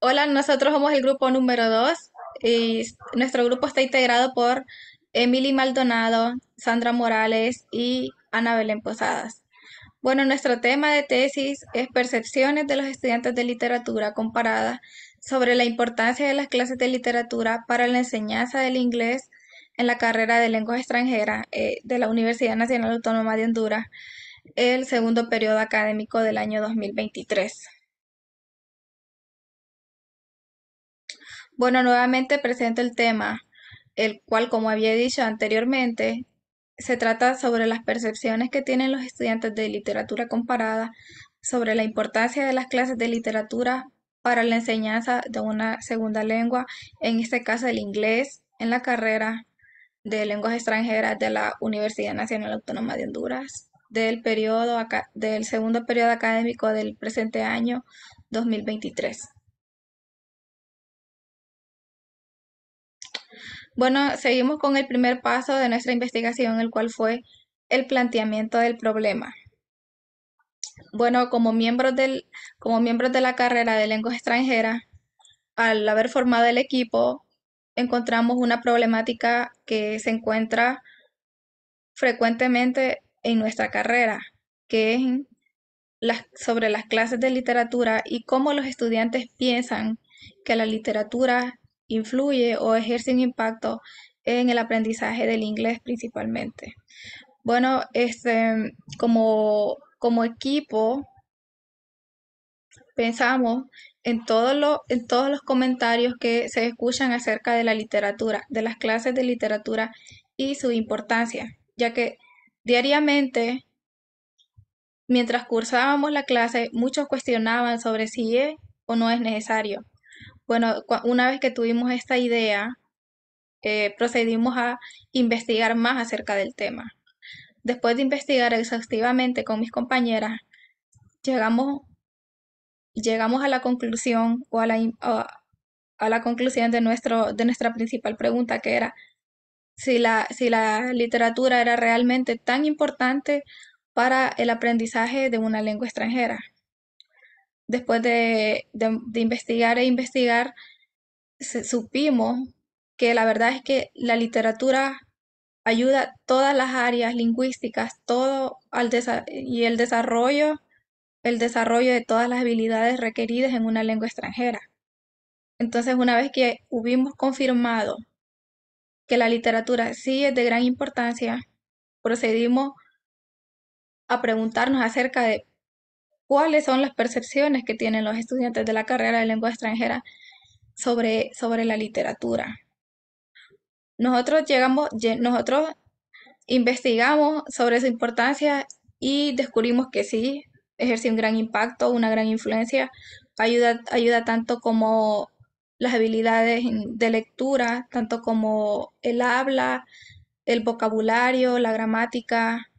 Hola, nosotros somos el grupo número dos y nuestro grupo está integrado por Emily Maldonado, Sandra Morales y Ana Belén Posadas. Bueno, nuestro tema de tesis es percepciones de los estudiantes de literatura comparada sobre la importancia de las clases de literatura para la enseñanza del inglés en la carrera de lengua extranjera eh, de la Universidad Nacional Autónoma de Honduras, el segundo periodo académico del año 2023. Bueno, nuevamente presento el tema, el cual, como había dicho anteriormente, se trata sobre las percepciones que tienen los estudiantes de literatura comparada sobre la importancia de las clases de literatura para la enseñanza de una segunda lengua, en este caso el inglés, en la carrera de lenguas extranjeras de la Universidad Nacional Autónoma de Honduras del periodo del segundo periodo académico del presente año 2023. Bueno, seguimos con el primer paso de nuestra investigación, el cual fue el planteamiento del problema. Bueno, como miembros, como miembros de la carrera de lenguas extranjeras, al haber formado el equipo, encontramos una problemática que se encuentra frecuentemente en nuestra carrera, que es sobre las clases de literatura y cómo los estudiantes piensan que la literatura influye o ejerce un impacto en el aprendizaje del inglés principalmente. Bueno, este, como, como equipo pensamos en, en todos los comentarios que se escuchan acerca de la literatura, de las clases de literatura y su importancia, ya que diariamente, mientras cursábamos la clase, muchos cuestionaban sobre si es o no es necesario. Bueno, una vez que tuvimos esta idea, eh, procedimos a investigar más acerca del tema. Después de investigar exhaustivamente con mis compañeras, llegamos, llegamos a la conclusión o la conclusión de, nuestro, de nuestra principal pregunta que era si la, si la literatura era realmente tan importante para el aprendizaje de una lengua extranjera después de, investigar e investigar, supimos que la verdad es que la literatura ayuda a todas las áreas lingüísticas, todo al y el desarrollo, el desarrollo de todas las habilidades requeridas en una lengua extranjera. Entonces, una vez que hubimos confirmado que la literatura sí es de gran importancia, procedimos a preguntarnos acerca de cuáles son las percepciones que tienen los estudiantes de la carrera de lengua extranjera sobre, sobre la literatura. Nosotros llegamos, nosotros investigamos sobre su importancia y descubrimos que sí, ejerce un gran impacto, una gran influencia, ayuda, ayuda tanto como las habilidades de lectura, tanto como el habla, el vocabulario, la gramática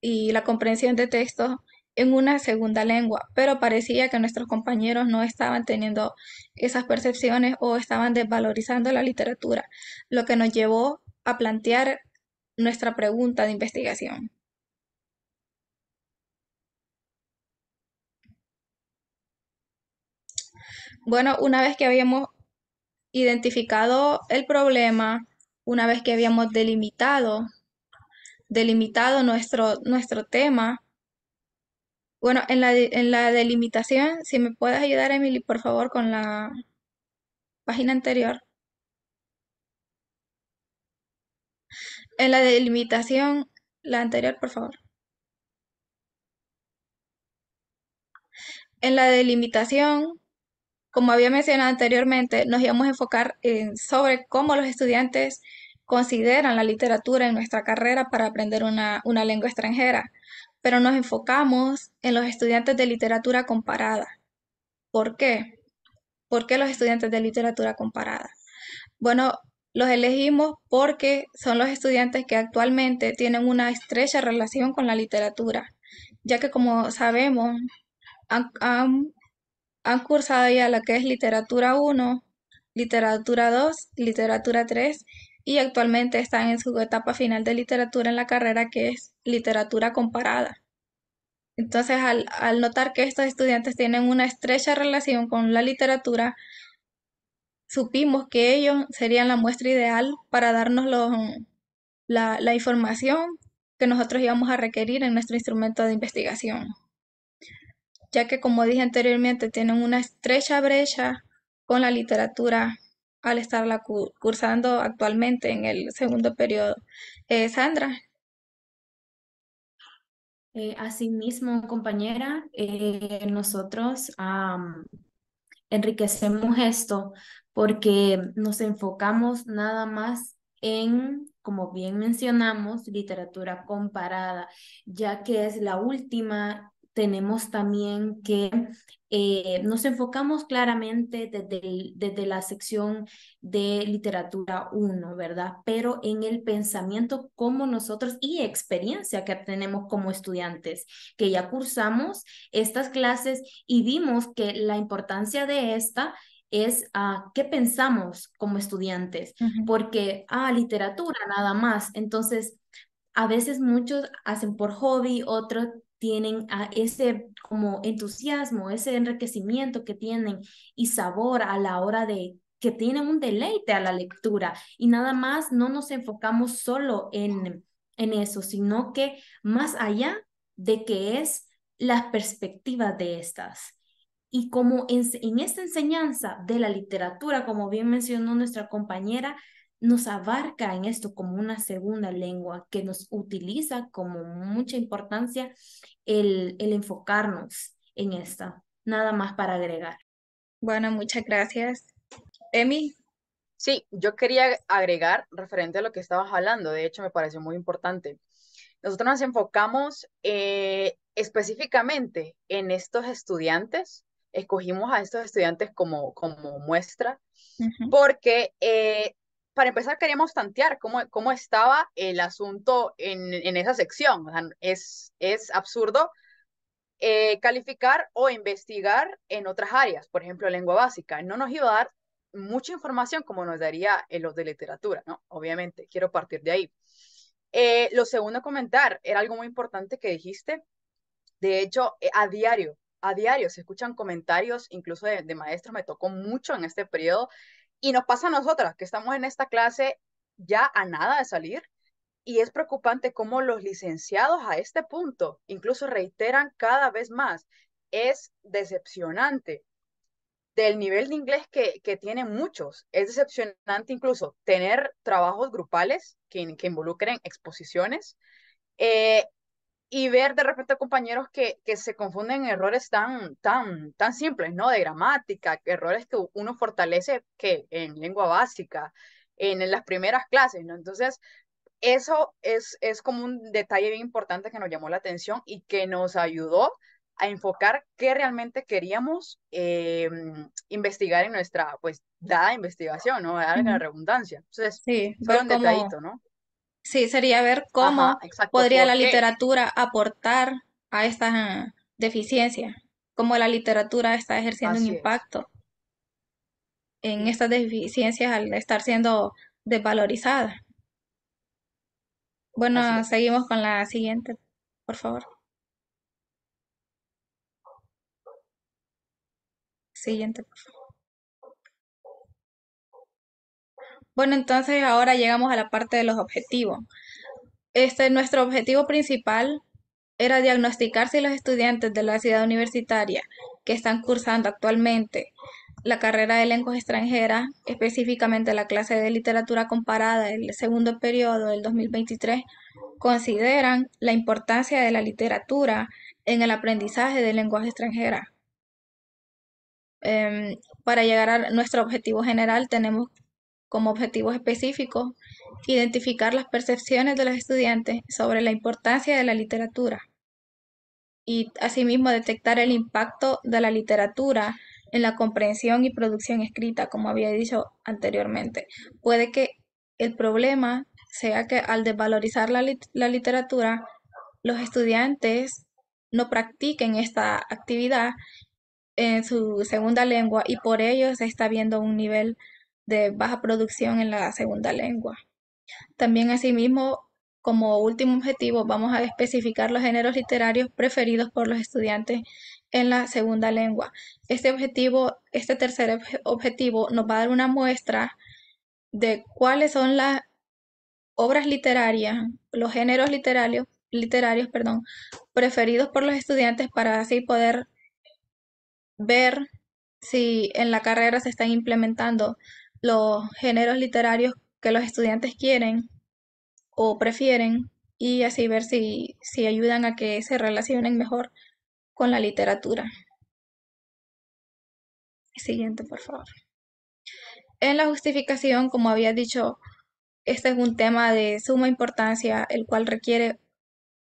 y la comprensión de textos, en una segunda lengua, pero parecía que nuestros compañeros no estaban teniendo esas percepciones o estaban desvalorizando la literatura, lo que nos llevó a plantear nuestra pregunta de investigación. Bueno, una vez que habíamos identificado el problema, una vez que habíamos delimitado, delimitado nuestro, nuestro tema, bueno, en la, delimitación, si me puedes ayudar, Emily, por favor, con la página anterior. En la delimitación, la anterior, por favor. En la delimitación, como había mencionado anteriormente, nos íbamos a enfocar en, sobre cómo los estudiantes consideran la literatura en nuestra carrera para aprender una lengua extranjera pero nos enfocamos en los estudiantes de literatura comparada. ¿Por qué? ¿Por qué los estudiantes de literatura comparada? Bueno, los elegimos porque son los estudiantes que actualmente tienen una estrecha relación con la literatura, ya que como sabemos, han, cursado ya lo que es literatura 1, literatura 2, literatura 3 y actualmente están en su etapa final de literatura en la carrera que es literatura comparada. Entonces, al, notar que estos estudiantes tienen una estrecha relación con la literatura, supimos que ellos serían la muestra ideal para darnos la, la información que nosotros íbamos a requerir en nuestro instrumento de investigación, ya que como dije anteriormente tienen una estrecha brecha con la literatura al estarla cursando actualmente en el segundo periodo. Eh, Sandra. Eh, asimismo, compañera, eh, nosotros enriquecemos esto porque nos enfocamos nada más en como bien mencionamos, literatura comparada, ya que es la última tenemos también que eh, nos enfocamos claramente desde, desde la sección de literatura 1, ¿verdad? Pero en el pensamiento como nosotros y experiencia que tenemos como estudiantes, que ya cursamos estas clases y vimos que la importancia de esta es a ah, qué pensamos como estudiantes, porque, a ah, literatura nada más, entonces a veces muchos hacen por hobby, otros tienen ese como entusiasmo, ese enriquecimiento que tienen y sabor a la hora de que tienen un deleite a la lectura y nada más no nos enfocamos solo en, en eso, sino que más allá de que es las perspectivas de estas. Y como en, esta enseñanza de la literatura, como bien mencionó nuestra compañera, nos abarca en esto como una segunda lengua que nos utiliza como mucha importancia el, el enfocarnos en esto. Nada más para agregar. Bueno, muchas gracias. Emi. Sí, yo quería agregar referente a lo que estabas hablando, de hecho me pareció muy importante. Nosotros nos enfocamos eh, específicamente en estos estudiantes, escogimos a estos estudiantes como, como muestra, porque eh, para empezar queríamos tantear cómo, cómo estaba el asunto en, en esa sección. es, es absurdo eh, calificar o investigar en otras áreas, por ejemplo, lengua básica. No nos iba a dar mucha información como nos daría en los de literatura, ¿no? Obviamente, quiero partir de ahí. Eh, lo segundo a comentar, era algo muy importante que dijiste. De hecho, eh, a diario, a diario se escuchan comentarios, incluso de, de maestros, me tocó mucho en este periodo, y nos pasa a nosotras, que estamos en esta clase ya a nada de salir, y es preocupante cómo los licenciados a este punto incluso reiteran cada vez más. Es decepcionante del nivel de inglés que, que tienen muchos. Es decepcionante incluso tener trabajos grupales que, que involucren exposiciones eh, y ver de repente compañeros que, que se confunden en errores tan, tan, tan simples, ¿no? De gramática, errores que uno fortalece que en lengua básica, en, las primeras clases, ¿no? Entonces, eso es, es como un detalle bien importante que nos llamó la atención y que nos ayudó a enfocar qué realmente queríamos eh, investigar en nuestra, pues, dada investigación, ¿no? En la redundancia. Entonces, sí, fue un detallito, ¿no? Sí, sería ver cómo podría la literatura aportar a estas ah, deficiencias, cómo la literatura está ejerciendo un impacto en estas deficiencias al estar siendo desvalorizada. Bueno, seguimos con la siguiente, por favor. Siguiente, por favor. Bueno, entonces ahora llegamos a la parte de los objetivos. Este, nuestro objetivo principal era diagnosticar si los estudiantes de la ciudad universitaria que están cursando actualmente la carrera de lenguas extranjeras, específicamente la clase de literatura comparada del segundo periodo del 2023, consideran la importancia de la literatura en el aprendizaje de lenguas extranjeras. Em, para llegar a nuestro objetivo general tenemos como objetivo específicos, identificar las percepciones de los estudiantes sobre la importancia de la literatura y asimismo detectar el impacto de la literatura en la comprensión y producción escrita, como había dicho anteriormente. Puede que el problema sea que al desvalorizar la, la literatura, los estudiantes no practiquen esta actividad en su segunda lengua y por ello se está viendo un nivel de baja producción en la segunda lengua. También, asimismo, como último objetivo, vamos a especificar los géneros literarios preferidos por los estudiantes en la segunda lengua. Este objetivo, este tercer objetivo, nos va a dar una muestra de cuáles son las obras literarias, los géneros literarios, literarios perdón, preferidos por los estudiantes para así poder ver si en la carrera se están implementando los géneros literarios que los estudiantes quieren o prefieren y así ver si, ayudan a que se relacionen mejor con la literatura. Siguiente, por favor. En la justificación, como había dicho, este es un tema de suma importancia, el cual requiere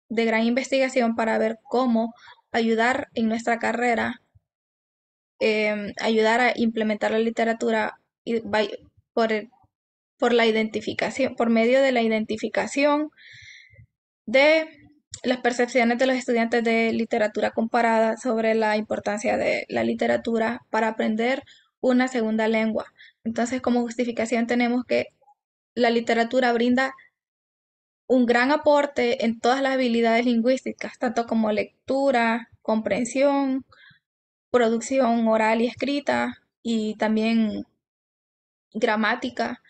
de gran investigación para ver cómo ayudar en nuestra carrera, em, ayudar a implementar la literatura por, la identificación, por medio de la identificación de las percepciones de los estudiantes de literatura comparada sobre la importancia de la literatura para aprender una segunda lengua. Entonces, como justificación tenemos que la literatura brinda un gran aporte en todas las habilidades lingüísticas, tanto como lectura, comprensión, producción oral y escrita, y también gramática,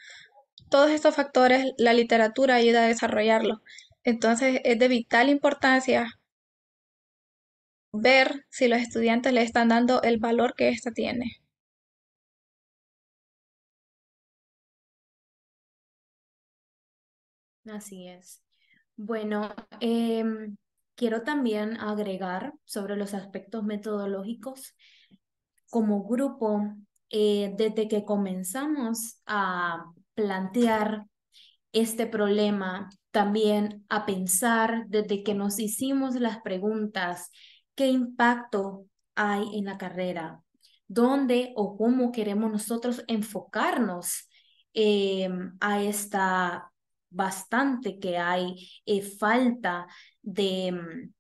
todos estos factores la literatura ayuda a desarrollarlo. Entonces es de vital importancia ver si los estudiantes le están dando el valor que ésta tiene. Así es. Bueno, em, quiero también agregar sobre los aspectos metodológicos. Como grupo eh, desde que comenzamos a plantear este problema, también a pensar desde que nos hicimos las preguntas, ¿qué impacto hay en la carrera? ¿Dónde o cómo queremos nosotros enfocarnos eh, a esta bastante que hay eh, falta de, mm,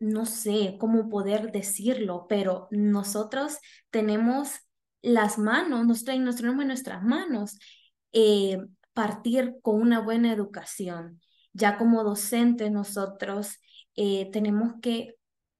no sé cómo poder decirlo, pero nosotros tenemos las manos, nos, traen, nuestro nombre en nuestras manos eh, partir con una buena educación. Ya como docentes nosotros eh, tenemos que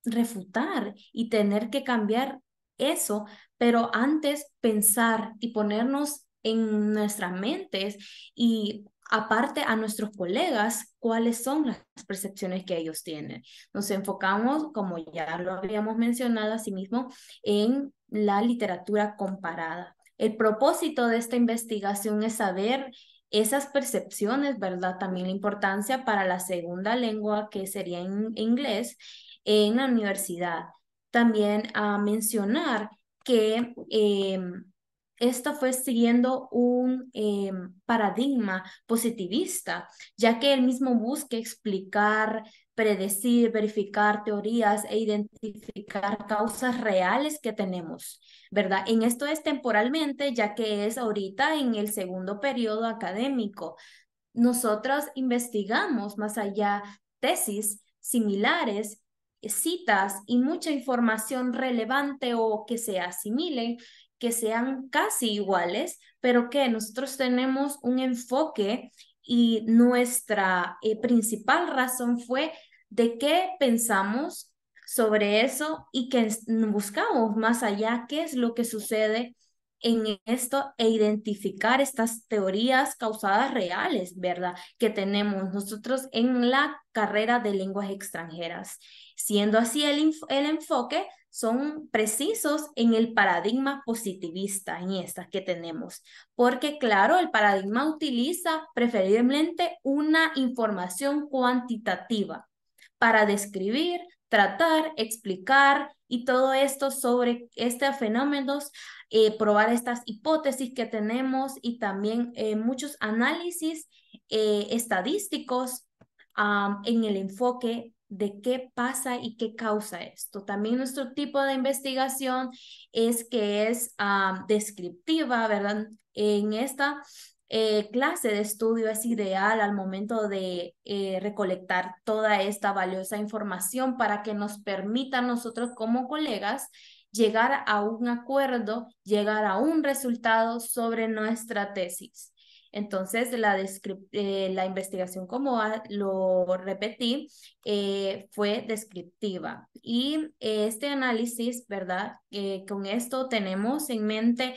refutar y tener que cambiar eso, pero antes pensar y ponernos en nuestras mentes y aparte a nuestros colegas cuáles son las percepciones que ellos tienen. Nos enfocamos, como ya lo habíamos mencionado asimismo, en la literatura comparada. El propósito de esta investigación es saber esas percepciones, ¿verdad? También la importancia para la segunda lengua, que sería en inglés, en la universidad. También a mencionar que em, esto fue siguiendo un eh, paradigma positivista, ya que él mismo busca explicar, predecir, verificar teorías e identificar causas reales que tenemos, ¿verdad? En esto es temporalmente, ya que es ahorita en el segundo periodo académico. Nosotros investigamos más allá tesis similares citas y mucha información relevante o que se asimile, que sean casi iguales, pero que nosotros tenemos un enfoque y nuestra eh, principal razón fue de qué pensamos sobre eso y que buscamos más allá qué es lo que sucede en esto e identificar estas teorías causadas reales, ¿verdad? Que tenemos nosotros en la carrera de lenguas extranjeras. Siendo así el, el enfoque son precisos en el paradigma positivista en esta que tenemos, porque claro, el paradigma utiliza preferiblemente una información cuantitativa para describir, tratar, explicar y todo esto sobre estos fenómenos, eh, probar estas hipótesis que tenemos y también eh, muchos análisis eh, estadísticos en el enfoque de qué pasa y qué causa esto. También nuestro tipo de investigación es que es ah, descriptiva, ¿verdad? En esta eh, clase de estudio es ideal al momento de eh, recolectar toda esta valiosa información para que nos permita a nosotros como colegas llegar a un acuerdo, llegar a un resultado sobre nuestra tesis. Entonces, eh, la, investigación, como lo repetí, eh, fue descriptiva. Y este análisis, ¿verdad? que eh, con esto tenemos en mente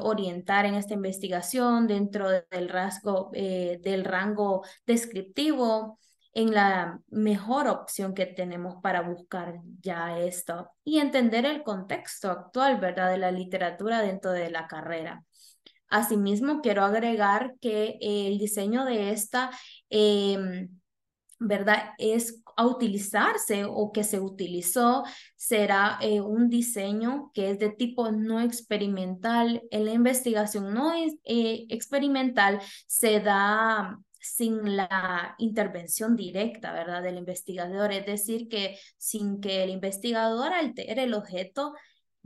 orientar en esta investigación dentro del, rasgo, del rango descriptivo en la mejor opción que tenemos para buscar ya esto y entender el contexto actual, ¿verdad?, de la literatura dentro de la carrera. Asimismo, quiero agregar que el diseño de esta, em, ¿verdad? Es a utilizarse o que se utilizó, será eh, un diseño que es de tipo no experimental. En la investigación no es, eh, experimental se da sin la intervención directa, ¿verdad? Del investigador, es decir, que sin que el investigador altere el objeto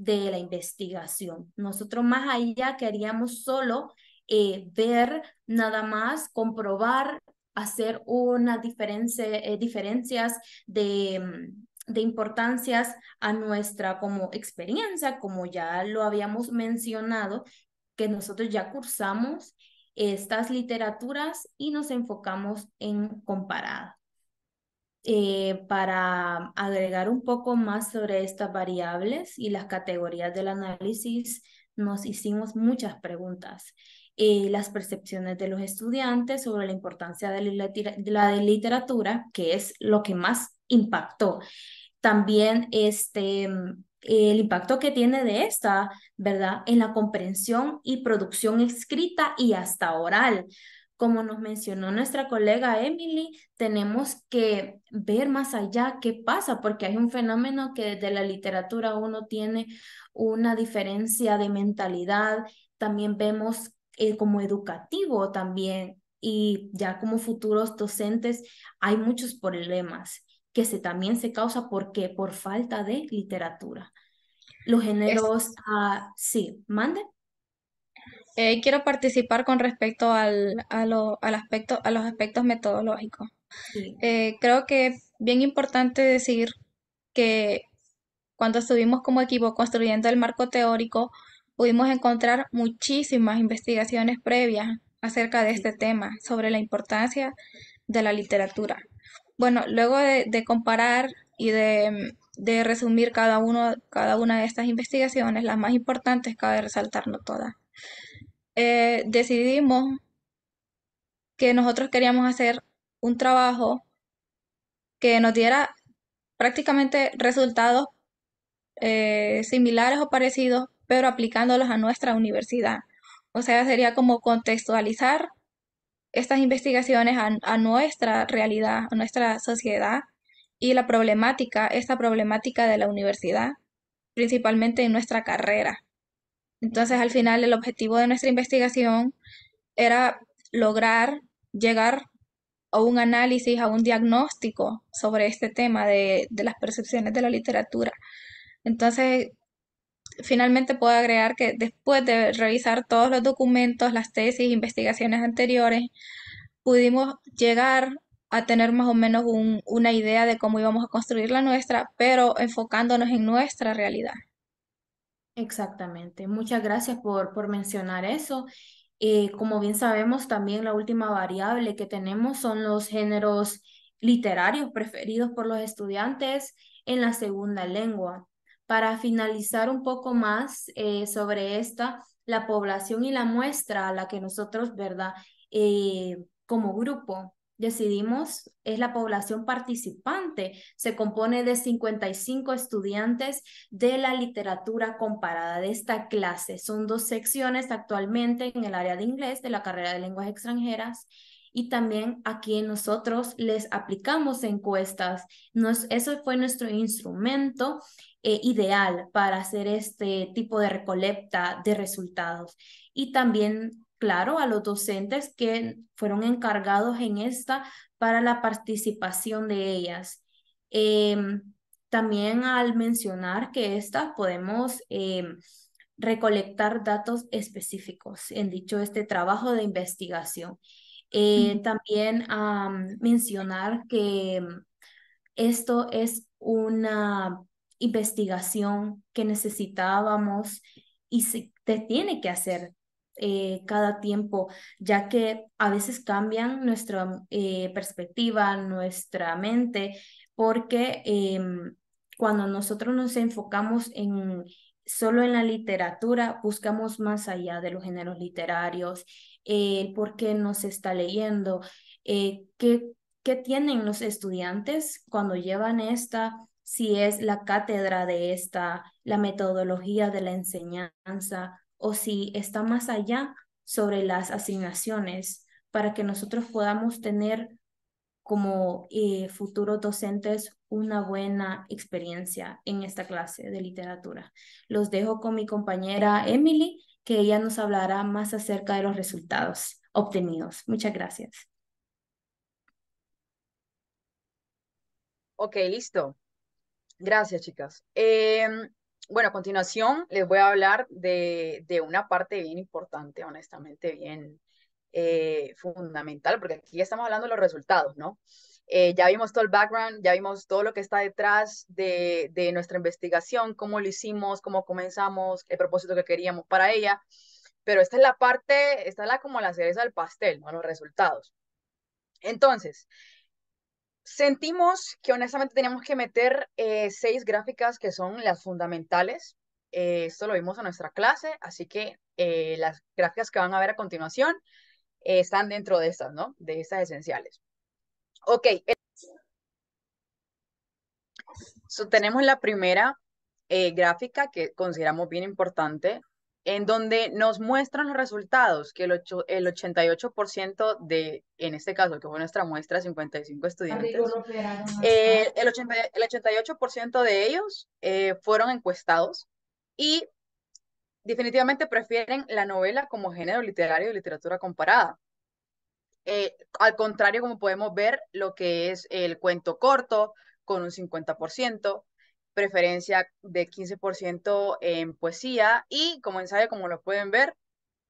de la investigación. Nosotros más allá queríamos solo eh, ver nada más, comprobar, hacer unas diferencia, eh, diferencias de, mm, de importancias a nuestra como experiencia, como ya lo habíamos mencionado, que nosotros ya cursamos estas literaturas y nos enfocamos en comparadas. Eh, para agregar un poco más sobre estas variables y las categorías del análisis, nos hicimos muchas preguntas. Eh, las percepciones de los estudiantes sobre la importancia de la, de literatura, que es lo que más impactó. También este, mm, el impacto que tiene de esta, ¿verdad? En la comprensión y producción escrita y hasta oral como nos mencionó nuestra colega Emily, tenemos que ver más allá qué pasa, porque hay un fenómeno que desde la literatura uno tiene una diferencia de mentalidad, también vemos eh, como educativo también, y ya como futuros docentes hay muchos problemas que se, también se causa porque por falta de literatura. Los géneros, ah, sí, manden. Eh, quiero participar con respecto al, a, aspecto, a los aspectos metodológicos. Eh, creo que es bien importante decir que cuando estuvimos como equipo construyendo el marco teórico, pudimos encontrar muchísimas investigaciones previas acerca de este tema, sobre la importancia de la literatura. Bueno, luego de, comparar y de, resumir cada, uno, cada una de estas investigaciones, las más importantes cabe resaltar, no todas. Eh, decidimos que nosotros queríamos hacer un trabajo que nos diera prácticamente resultados eh, similares o parecidos, pero aplicándolos a nuestra universidad. O sea, sería como contextualizar estas investigaciones a, a, nuestra realidad, a nuestra sociedad y la problemática, esta problemática de la universidad, principalmente en nuestra carrera. Entonces, al final, el objetivo de nuestra investigación era lograr llegar a un análisis, a un diagnóstico sobre este tema de, las percepciones de la literatura. Entonces, finalmente puedo agregar que después de revisar todos los documentos, las tesis, investigaciones anteriores, pudimos llegar a tener más o menos una idea de cómo íbamos a construir la nuestra, pero enfocándonos en nuestra realidad. Exactamente. Muchas gracias por, por mencionar eso. Eh, como bien sabemos, también la última variable que tenemos son los géneros literarios preferidos por los estudiantes en la segunda lengua. Para finalizar un poco más eh, sobre esta, la población y la muestra a la que nosotros, ¿verdad? Eh, como grupo decidimos es la población participante. Se compone de 55 estudiantes de la literatura comparada de esta clase. Son dos secciones actualmente en el área de inglés de la carrera de lenguas extranjeras y también aquí nosotros les aplicamos encuestas. Nos, eso fue nuestro instrumento eh, ideal para hacer este tipo de recolecta de resultados. Y también claro, a los docentes que fueron encargados en esta para la participación de ellas. Em, también al mencionar que esta podemos em, recolectar datos específicos en dicho este trabajo de investigación. Eh, también a mencionar que em, esto es una investigación que necesitábamos y se tiene que hacer eh, cada tiempo, ya que a veces cambian nuestra eh, perspectiva, nuestra mente, porque em, cuando nosotros nos enfocamos en solo en la literatura, buscamos más allá de los géneros literarios, por qué nos está leyendo, eh, qué, qué tienen los estudiantes cuando llevan esta si es la cátedra de esta, la metodología de la enseñanza, o si está más allá sobre las asignaciones para que nosotros podamos tener como eh, futuros docentes una buena experiencia en esta clase de literatura. Los dejo con mi compañera Emily, que ella nos hablará más acerca de los resultados obtenidos. Muchas gracias. Ok, listo. Gracias, chicas. Em, bueno, a continuación les voy a hablar de, una parte bien importante, honestamente bien eh, fundamental, porque aquí estamos hablando de los resultados, ¿no? Eh, ya vimos todo el background, ya vimos todo lo que está detrás de, de nuestra investigación, cómo lo hicimos, cómo comenzamos, el propósito que queríamos para ella, pero esta es la parte, esta es la, como la cereza del pastel, ¿no? los resultados. Entonces, Sentimos que honestamente teníamos que meter eh, seis gráficas que son las fundamentales. Eh, esto lo vimos en nuestra clase, así que eh, las gráficas que van a ver a continuación están dentro de estas, ¿no? De estas esenciales. Ok. tenemos la primera gráfica que consideramos bien importante, en donde nos muestran los resultados, que el, 88% de, en este caso, que fue nuestra muestra, 55 estudiantes, eh, el, 88% de ellos eh, fueron encuestados y definitivamente prefieren la novela como género literario y literatura comparada. Eh, al contrario, como podemos ver, lo que es el cuento corto con un 50%, preferencia de 15% en poesía y como ensayo, como lo pueden ver,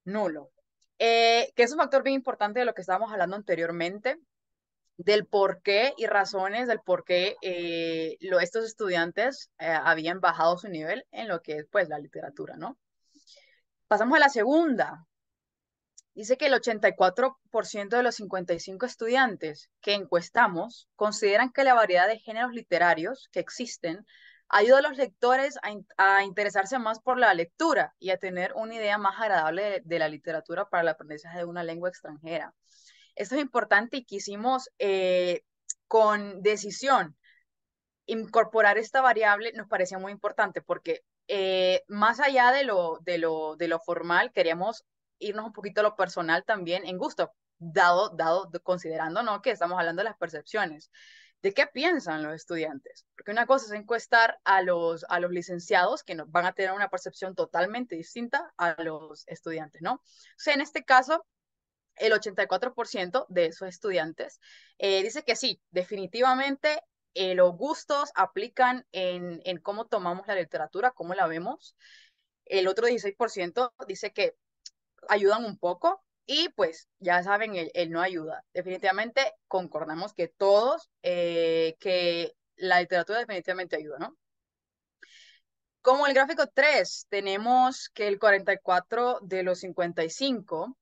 nulo. Eh, que es un factor bien importante de lo que estábamos hablando anteriormente, del por qué y razones del por qué eh, estos estudiantes eh, habían bajado su nivel en lo que es pues la literatura, ¿no? Pasamos a la segunda. Dice que el 84% de los 55 estudiantes que encuestamos consideran que la variedad de géneros literarios que existen ayuda a los lectores a, interesarse más por la lectura y a tener una idea más agradable de, la literatura para el aprendizaje de una lengua extranjera. Esto es importante y quisimos eh, con decisión incorporar esta variable nos parecía muy importante porque eh, más allá de lo, de, lo, de lo formal queríamos irnos un poquito a lo personal también en gusto, dado, dado, considerando ¿no? que estamos hablando de las percepciones de qué piensan los estudiantes. Porque una cosa es encuestar a los, a los licenciados, que van a tener una percepción totalmente distinta a los estudiantes, ¿no? O sea, en este caso, el 84% de esos estudiantes eh, dice que sí, definitivamente eh, los gustos aplican en, en cómo tomamos la literatura, cómo la vemos. El otro 16% dice que ayudan un poco, y pues ya saben, él, no ayuda. Definitivamente concordamos que todos, eh, que la literatura definitivamente ayuda, ¿no? Como el gráfico 3, tenemos que el 44 de los 55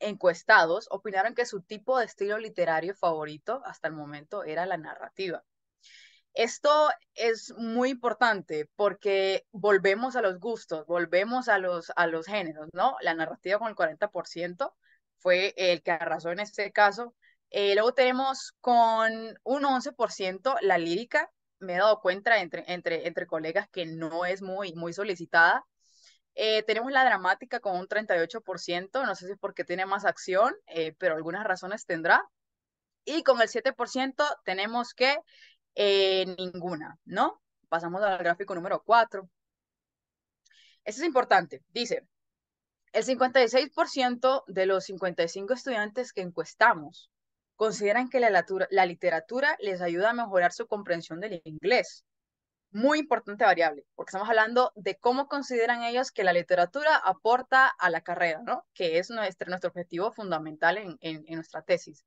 encuestados opinaron que su tipo de estilo literario favorito hasta el momento era la narrativa. Esto es muy importante porque volvemos a los gustos, volvemos a los, a los géneros, ¿no? La narrativa con el 40% fue el que arrasó en este caso. Eh, luego tenemos con un 11% la lírica. Me he dado cuenta entre, entre, entre colegas que no es muy, muy solicitada. Eh, tenemos la dramática con un 38%, no sé si es porque tiene más acción, eh, pero algunas razones tendrá. Y con el 7% tenemos que eh, ninguna, ¿no? Pasamos al gráfico número 4. Esto es importante. Dice, el 56% de los 55 estudiantes que encuestamos consideran que la, literatura les ayuda a mejorar su comprensión del inglés. Muy importante variable, porque estamos hablando de cómo consideran ellos que la literatura aporta a la carrera, ¿no? Que es nuestro, nuestro objetivo fundamental en, en nuestra tesis.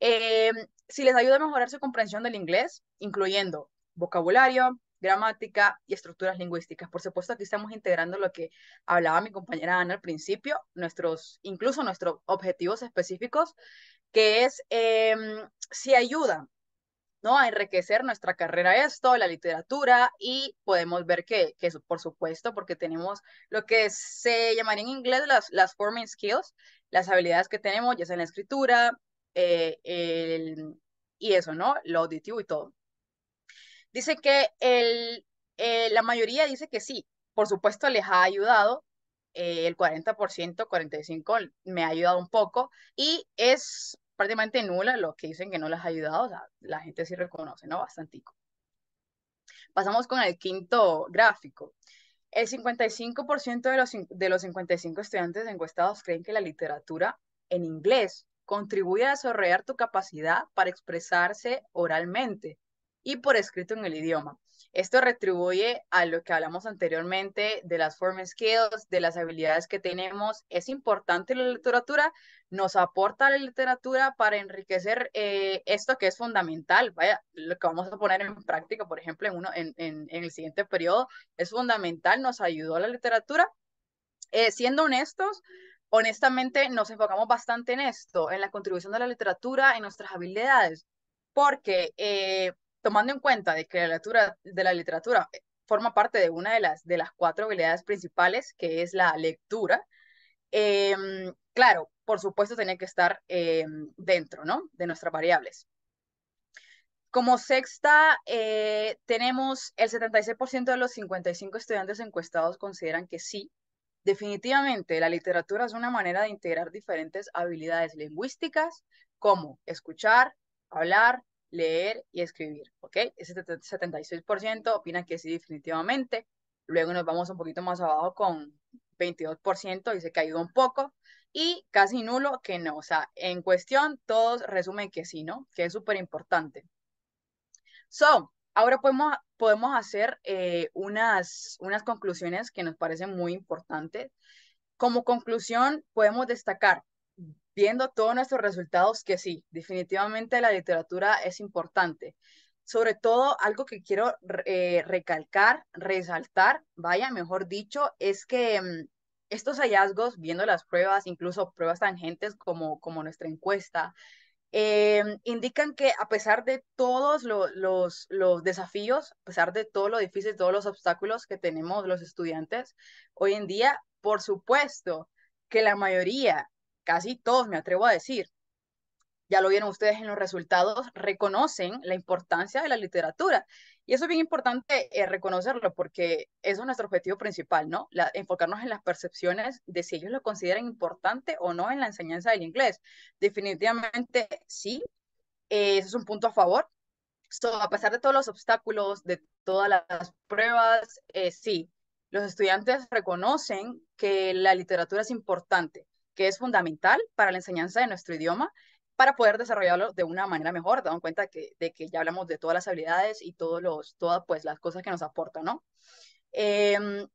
Em, si les ayuda a mejorar su comprensión del inglés, incluyendo vocabulario, gramática y estructuras lingüísticas. Por supuesto, aquí estamos integrando lo que hablaba mi compañera Ana al principio, nuestros, incluso nuestros objetivos específicos, que es em, si ayuda ¿no? a enriquecer nuestra carrera esto, la literatura, y podemos ver que, que por supuesto, porque tenemos lo que se llamaría en inglés las, las forming skills, las habilidades que tenemos, ya sea en la escritura, eh, y eso, ¿no? Lo auditivo y todo. Dice que eh, la mayoría dice que sí, por supuesto les ha ayudado, eh, el 40%, 45% me ha ayudado un poco y es prácticamente nula lo que dicen que no les ha ayudado, o sea, la gente sí reconoce, ¿no? Bastantico. Pasamos con el quinto gráfico. El 55% de los, de los 55 estudiantes encuestados creen que la literatura en inglés contribuye a desarrollar tu capacidad para expresarse oralmente y por escrito en el idioma. Esto retribuye a lo que hablamos anteriormente de las formas skills, de las habilidades que tenemos. Es importante la literatura, nos aporta la literatura para enriquecer eh, esto que es fundamental. Vaya, lo que vamos a poner en práctica, por ejemplo, en, uno, en, en, el siguiente periodo, es fundamental, nos ayudó la literatura. Eh, siendo honestos, honestamente nos enfocamos bastante en esto, en la contribución de la literatura, en nuestras habilidades, porque eh, tomando en cuenta de que la literatura, de la literatura eh, forma parte de una de las, de las cuatro habilidades principales, que es la lectura, em, claro, por supuesto tiene que estar em, dentro, ¿no? De nuestras variables. Como sexta, eh, tenemos el 76% de los 55 estudiantes encuestados consideran que sí, Definitivamente, la literatura es una manera de integrar diferentes habilidades lingüísticas como escuchar, hablar, leer y escribir, ¿ok? Ese 76% opinan que sí, definitivamente. Luego nos vamos un poquito más abajo con 22%, dice que ayuda un poco, y casi nulo que no. O sea, en cuestión, todos resumen que sí, ¿no? Que es súper importante. So, ahora podemos podemos hacer eh, unas, unas conclusiones que nos parecen muy importantes. Como conclusión, podemos destacar, viendo todos nuestros resultados, que sí, definitivamente la literatura es importante. Sobre todo, algo que quiero eh, recalcar, resaltar, vaya, mejor dicho, es que mm, estos hallazgos, viendo las pruebas, incluso pruebas tangentes como, como nuestra encuesta, eh, indican que a pesar de todos los, los, desafíos, a pesar de todo lo difícil, todos los obstáculos que tenemos los estudiantes, hoy en día, por supuesto que la mayoría, casi todos me atrevo a decir, ya lo vieron ustedes en los resultados, reconocen la importancia de la literatura y eso es bien importante eh, reconocerlo porque eso es nuestro objetivo principal, ¿no? enfocarnos en las percepciones de si ellos lo consideran importante o no en la enseñanza del inglés. Definitivamente sí, eh, eso es un punto a favor. a pesar de todos los obstáculos, de todas las pruebas, eh, sí, los estudiantes reconocen que la literatura es importante, que es fundamental para la enseñanza de nuestro idioma para poder desarrollarlo de una manera mejor, dando cuenta que, de que ya hablamos de todas las habilidades y todos los, todas pues, las cosas que nos aportan, ¿no? Em,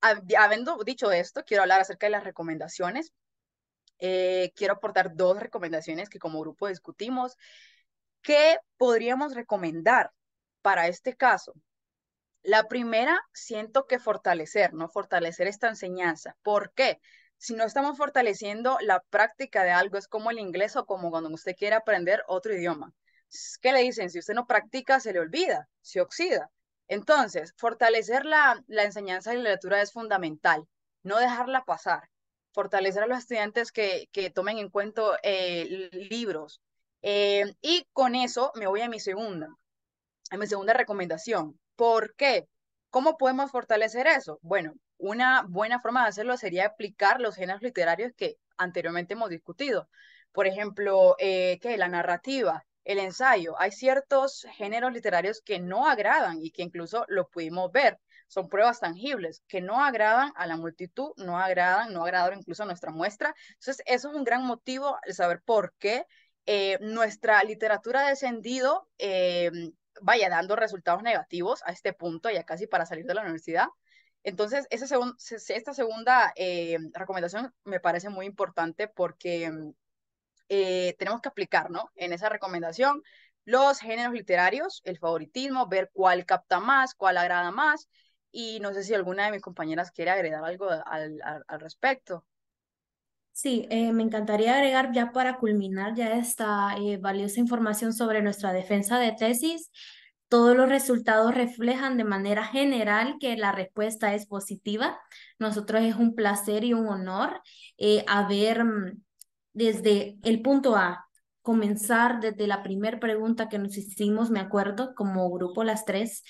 habiendo dicho esto, quiero hablar acerca de las recomendaciones. Eh, quiero aportar dos recomendaciones que como grupo discutimos. ¿Qué podríamos recomendar para este caso? La primera, siento que fortalecer, ¿no? Fortalecer esta enseñanza. ¿Por qué? si no estamos fortaleciendo la práctica de algo, es como el inglés o como cuando usted quiere aprender otro idioma. ¿Qué le dicen? Si usted no practica, se le olvida, se oxida. Entonces, fortalecer la, la enseñanza de literatura es fundamental, no dejarla pasar. Fortalecer a los estudiantes que, que tomen en cuenta eh, libros. Eh, y con eso me voy a mi segunda, a mi segunda recomendación. ¿Por qué? ¿Cómo podemos fortalecer eso? Bueno, una buena forma de hacerlo sería aplicar los géneros literarios que anteriormente hemos discutido. Por ejemplo, eh, que la narrativa, el ensayo. Hay ciertos géneros literarios que no agradan y que incluso lo pudimos ver. Son pruebas tangibles que no agradan a la multitud, no agradan, no agradaron incluso a nuestra muestra. Entonces, eso es un gran motivo, el saber por qué eh, nuestra literatura descendido, eh, vaya dando resultados negativos a este punto, ya casi para salir de la universidad. Entonces, esa esta segunda eh, recomendación me parece muy importante porque mm, eh, tenemos que aplicar, En esa recomendación, los géneros literarios, el favoritismo, ver cuál capta más, cuál agrada más. Y no sé si alguna de mis compañeras quiere agregar algo al, respecto. Sí, eh, me encantaría agregar ya para culminar ya esta valiosa información sobre nuestra defensa de tesis, todos los resultados reflejan de manera general que la respuesta es positiva. Nosotros es un placer y un honor eh, haber mm, desde el punto A comenzar desde la primera pregunta que nos hicimos, me acuerdo, como grupo las tres,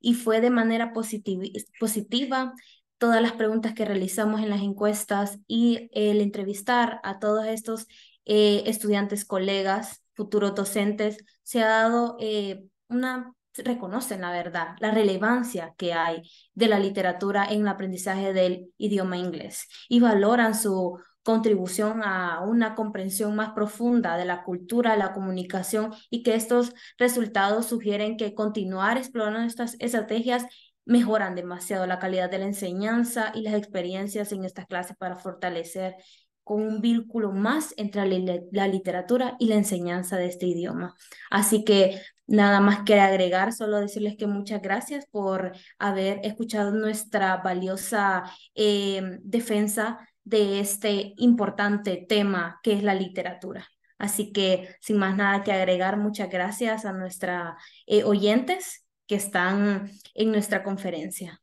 y fue de manera positiva todas las preguntas que realizamos en las encuestas y el entrevistar a todos estos eh, estudiantes, colegas, futuros docentes, se ha dado eh, una reconocen la verdad, la relevancia que hay de la literatura en el aprendizaje del idioma inglés y valoran su contribución a una comprensión más profunda de la cultura, la comunicación y que estos resultados sugieren que continuar explorando estas estrategias mejoran demasiado la calidad de la enseñanza y las experiencias en estas clases para fortalecer con un vínculo más entre la, literatura y la enseñanza de este idioma. Así que nada más que agregar, solo decirles que muchas gracias por haber escuchado nuestra valiosa eh, defensa de este importante tema que es la literatura. Así que sin más nada que agregar, muchas gracias a nuestros eh, oyentes que están en nuestra conferencia.